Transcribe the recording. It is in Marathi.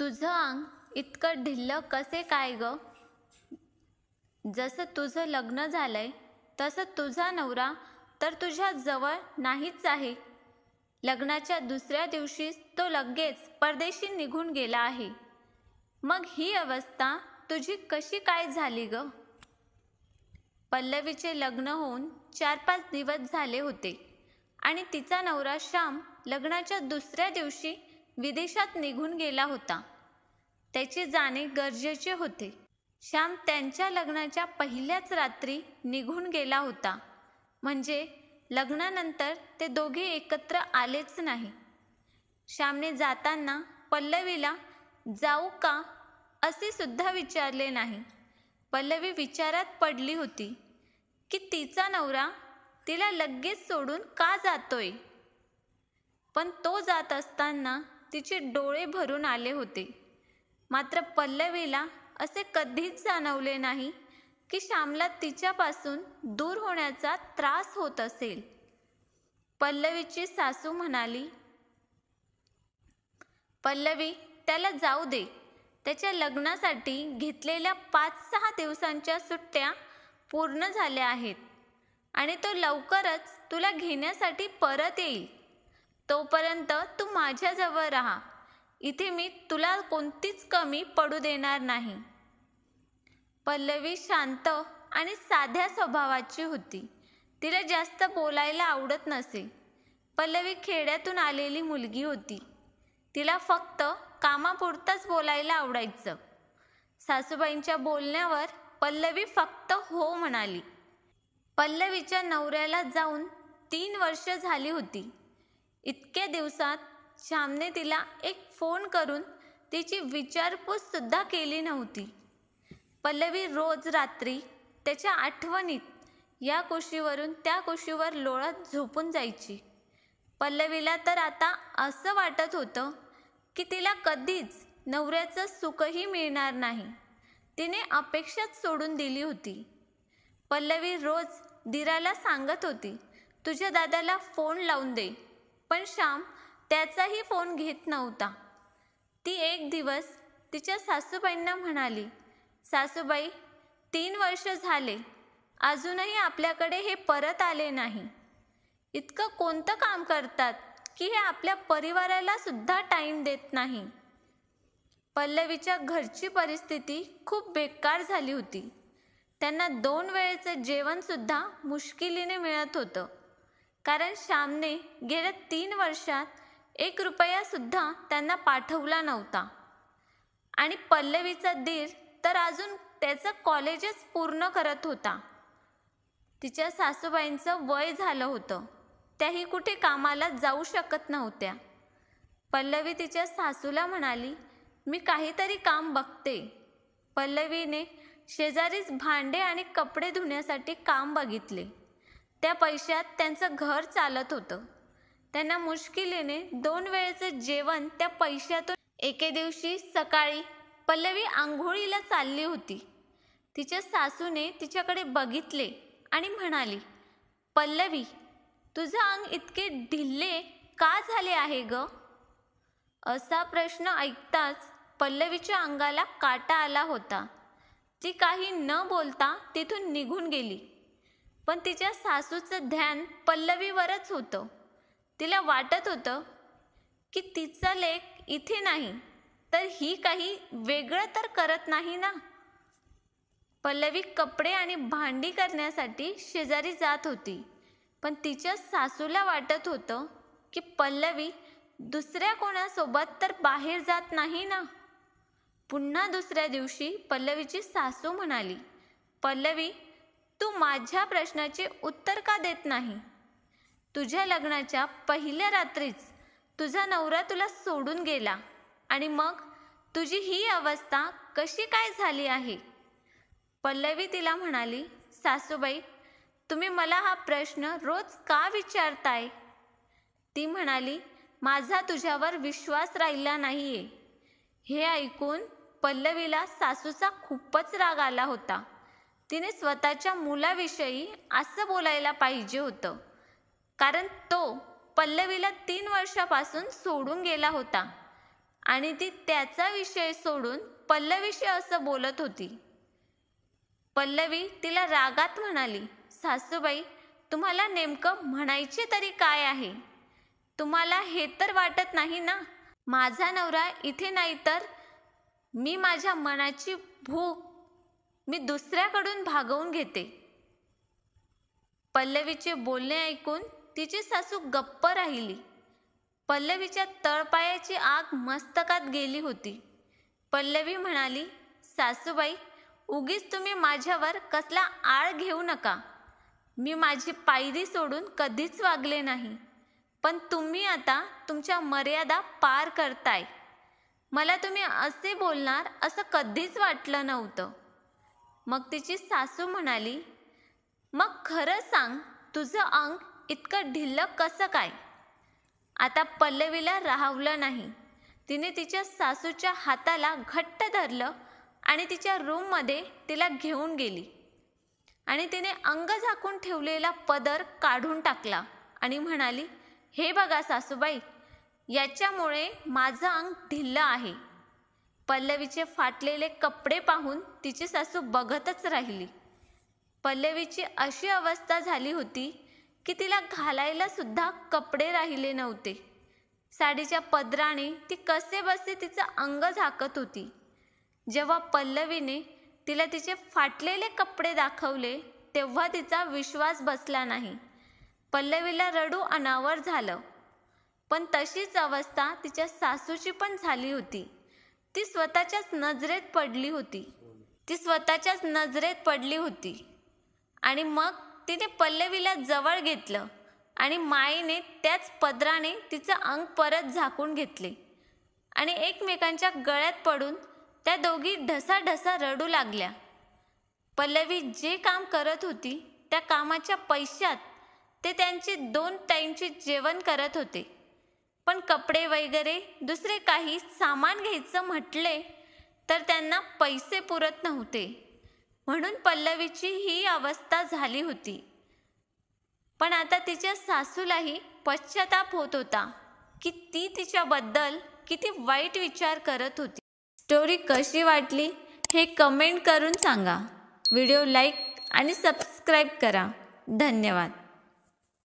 तुझं अंग इतकं ढिल्लं कसे काय ग जसं तुझं लग्न झालंय तसं तुझा नवरा तर तुझ्या जवळ नाहीच आहे लग्नाच्या दुसऱ्या दिवशीच तो लगेच परदेशी निघून गेला आहे मग ही अवस्था तुझी कशी काय झाली ग पल्लवीचे लग्न होऊन चार पाच दिवस झाले होते आणि तिचा नवरा श्याम लग्नाच्या दुसऱ्या दिवशी विदेशात निघून गेला होता त्याचे जाणे गरजेचे होते श्याम त्यांच्या लग्नाच्या पहिल्याच रात्री निघून गेला होता म्हणजे लग्नानंतर ते दोघे एकत्र आलेच नाही श्यामने जाताना पल्लवीला जाऊ का असे सुद्धा विचारले नाही पल्लवी विचारात पडली होती की तिचा नवरा तिला लगेच सोडून का जातोय पण तो जात असताना तिचे डोळे भरून आले होते मात्र पल्लवीला असे कधीच जाणवले नाही की श्यामला तिच्यापासून दूर होण्याचा त्रास होत असेल पल्लवीची सासू म्हणाली पल्लवी त्याला जाऊ दे त्याच्या लग्नासाठी घेतलेल्या पाच सहा दिवसांच्या सुट्ट्या पूर्ण झाल्या आहेत आणि तो लवकरच तुला घेण्यासाठी परत येईल तोपर्यंत तू माझ्याजवळ राहा इथे मी तुला कोणतीच कमी पडू देणार नाही पल्लवी शांत आणि साध्या स्वभावाची होती तिला जास्त बोलायला आवडत नसे पल्लवी खेड्यातून आलेली मुलगी होती तिला फक्त कामापुरतंच बोलायला आवडायचं सासूबाईंच्या बोलण्यावर पल्लवी फक्त हो म्हणाली पल्लवीच्या नवऱ्याला जाऊन तीन वर्ष झाली होती इतक्या दिवसात श्यामने तिला एक फोन करून तिची विचारपूससुद्धा केली नव्हती पल्लवी रोज रात्री त्याच्या आठवणीत या कुशीवरून त्या कुशीवर लोळत झोपून जायची पल्लवीला तर आता असं वाटत होतं की तिला कधीच नवऱ्याचं सुखही मिळणार नाही तिने अपेक्षाच सोडून दिली होती पल्लवी रोज दिराला सांगत होती तुझ्या दादाला फोन लावून दे पण श्याम त्याचाही फोन घेत नव्हता ती एक दिवस तिच्या सासूबाईंना म्हणाली सासूबाई तीन वर्ष झाले अजूनही आपल्याकडे हे परत आले नाही इतकं कोणतं काम करतात की हे आपल्या परिवाराला सुद्धा टाईम देत नाही पल्लवीच्या घरची परिस्थिती खूप बेकार झाली होती त्यांना दोन वेळेचं जेवणसुद्धा मुश्किलीने मिळत होतं कारण श्यामने गेल्या तीन वर्षात एक रुपयासुद्धा त्यांना पाठवला नव्हता आणि पल्लवीचा दीर तर अजून त्याचं कॉलेजच पूर्ण करत होता तिच्या सासूबाईंचं वय झालं होतं त्याही कुठे कामाला जाऊ शकत नव्हत्या पल्लवी तिच्या सासूला म्हणाली मी काहीतरी काम बघते पल्लवीने शेजारीच भांडे आणि कपडे धुण्यासाठी काम बघितले त्या पैशात त्यांचं घर चालत होतं त्यांना मुश्किलीने दोन वेळेचं जेवण त्या पैशातून एके दिवशी सकाळी पल्लवी आंघोळीला चालली होती तिच्या सासूने तिच्याकडे बघितले आणि म्हणाली पल्लवी तुझं अंग इतके ढिल्ले का झाले आहे ग असा प्रश्न ऐकताच पल्लवीच्या अंगाला काटा आला होता ती काही न बोलता तिथून निघून गेली पण तिच्या सासूचं ध्यान पल्लवीवरच होतं तिला वाटत होतं की तिचा लेख इथे नाही तर ही काही वेगळं तर करत नाही ना पल्लवी कपडे आणि भांडी करण्यासाठी शेजारी जात होती पण तिच्या सासूला वाटत होतं की पल्लवी दुसऱ्या कोणासोबत तर बाहेर जात नाही ना पुन्हा दुसऱ्या दिवशी पल्लवीची सासू म्हणाली पल्लवी तू माझ्या प्रश्नाचे उत्तर का देत नाही तुझ्या लग्नाच्या पहिल्या रात्रीच तुझा नवरा तुला सोडून गेला आणि मग तुझी ही अवस्था कशी काय झाली आहे पल्लवी तिला म्हणाली सासूबाई तुम्ही मला हा प्रश्न रोज का विचारताय ती म्हणाली माझा तुझ्यावर विश्वास राहिला नाही आहे हे ऐकून पल्लवीला सासूचा खूपच राग आला होता तिने स्वतःच्या मुलाविषयी असं बोलायला पाहिजे होतं कारण तो पल्लवीला तीन वर्षापासून सोडून गेला होता आणि ती त्याचा विषय सोडून पल्लवीशी असं बोलत होती पल्लवी तिला रागात म्हणाली सासूबाई तुम्हाला नेमकं म्हणायचे तरी काय आहे तुम्हाला हे तर वाटत नाही ना माझा नवरा इथे नाही तर मी माझ्या मनाची भूक मी दुसऱ्याकडून भागवून घेते पल्लवीचे बोलणे ऐकून तिची सासू गप्प राहिली पल्लवीच्या तळपायाची आग मस्तकात गेली होती पल्लवी म्हणाली सासूबाई उगीच तुम्ही माझ्यावर कसला आळ घेऊ नका मी माझी पायरी सोडून कधीच वागले नाही पण तुम्ही आता तुमच्या मर्यादा पार करताय मला तुम्ही असे बोलणार असं कधीच वाटलं नव्हतं मग तिची सासू म्हणाली मग खरं सांग तुझं अंग इतकं ढिल्लं कसं काय आता पल्लवीला राहवलं नाही तिने तिच्या सासूच्या हाताला घट्ट धरलं आणि तिच्या रूममध्ये तिला घेऊन गेली आणि तिने अंग झाकून ठेवलेला पदर काढून टाकला आणि म्हणाली हे बघा सासूबाई याच्यामुळे माझं अंग ढिल्लं आहे पल्लवीचे फाटलेले कपडे पाहून तिची सासू बघतच राहिली पल्लवीची अशी अवस्था झाली होती की तिला घालायला सुद्धा कपडे राहिले नव्हते साडीच्या पदराने ती कसे बसे तिचं अंग झाकत होती जेव्हा पल्लवीने तिला तिचे फाटलेले कपडे दाखवले तेव्हा तिचा विश्वास बसला नाही पल्लवीला रडू अनावर झालं पण तशीच अवस्था तिच्या सासूची पण झाली होती ती स्वतःच्याच नजरेत पडली होती ती स्वतःच्याच नजरेत पडली होती आणि मग तिने पल्लवीला जवळ घेतलं आणि माईने त्याच पदराने तिचं अंग परत झाकून घेतले आणि एकमेकांच्या गळ्यात पडून त्या दोघी ढसाढसा रडू लागल्या पल्लवी जे काम करत होती त्या कामाच्या पैशात ते त्यांचे दोन टाईमचे जेवण करत होते पण कपडे वगैरे दुसरे काही सामान घ्यायचं म्हटले तर त्यांना पैसे पुरत नव्हते म्हणून पल्लवीची ही अवस्था झाली होती पण आता तिच्या सासूलाही पश्चाताप होत होता की ती तिच्याबद्दल किती वाईट विचार करत होती स्टोरी कशी वाटली हे कमेंट करून सांगा व्हिडिओ लाईक आणि सबस्क्राईब करा धन्यवाद